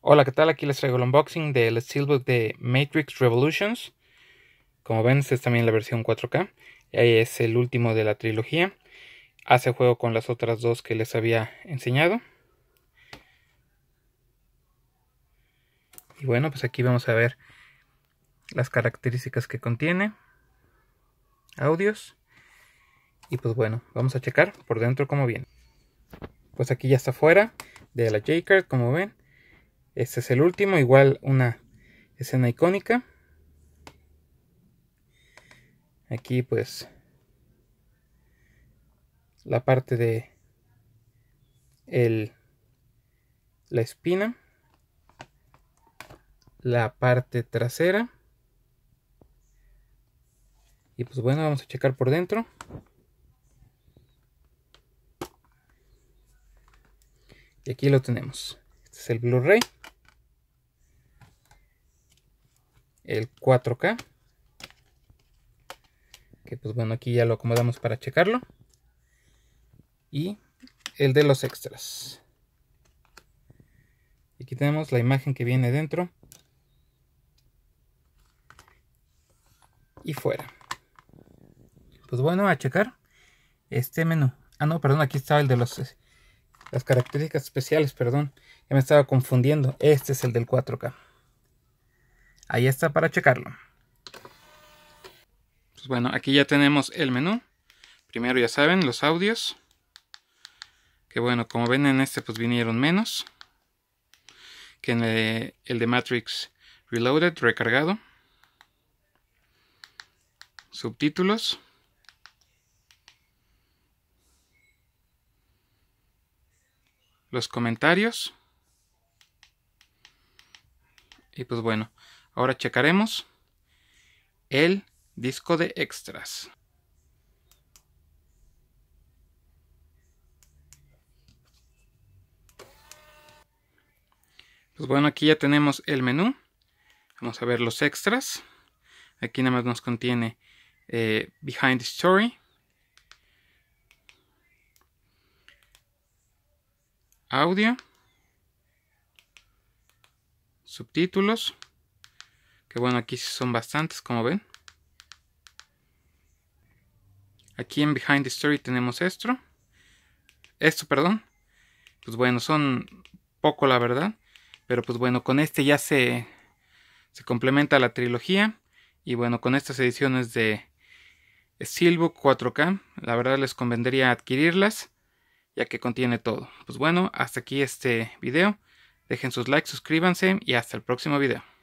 Hola, ¿qué tal? Aquí les traigo el unboxing del Steelbook de Matrix Revolutions. Como ven, esta es también la versión 4K. Es el último de la trilogía. Hace juego con las otras dos que les había enseñado. Y bueno, pues aquí vamos a ver las características que contiene. Audios. Y pues bueno, vamos a checar por dentro cómo viene. Pues aquí ya está fuera de la J-Card, como ven. Este es el último, igual una escena icónica. Aquí pues la parte de el, la espina, la parte trasera. Y pues bueno, vamos a checar por dentro. Y aquí lo tenemos. Este es el Blu-ray. el 4K. Que pues bueno, aquí ya lo acomodamos para checarlo. Y el de los extras. Aquí tenemos la imagen que viene dentro. Y fuera. Pues bueno, a checar este menú. Ah, no, perdón, aquí estaba el de los las características especiales, perdón. Ya me estaba confundiendo. Este es el del 4K. Ahí está para checarlo. Pues bueno, aquí ya tenemos el menú. Primero ya saben, los audios. Que bueno, como ven en este pues vinieron menos. Que en el, el de Matrix Reloaded, recargado. Subtítulos. Los comentarios. Y pues bueno, Ahora checaremos el disco de extras. Pues bueno, aquí ya tenemos el menú. Vamos a ver los extras. Aquí nada más nos contiene eh, Behind the Story. Audio. Subtítulos. Que bueno, aquí son bastantes, como ven. Aquí en Behind the Story tenemos esto. Esto, perdón. Pues bueno, son poco la verdad. Pero pues bueno, con este ya se, se complementa la trilogía. Y bueno, con estas ediciones de Steelbook 4K, la verdad les convendría adquirirlas, ya que contiene todo. Pues bueno, hasta aquí este video. Dejen sus likes, suscríbanse y hasta el próximo video.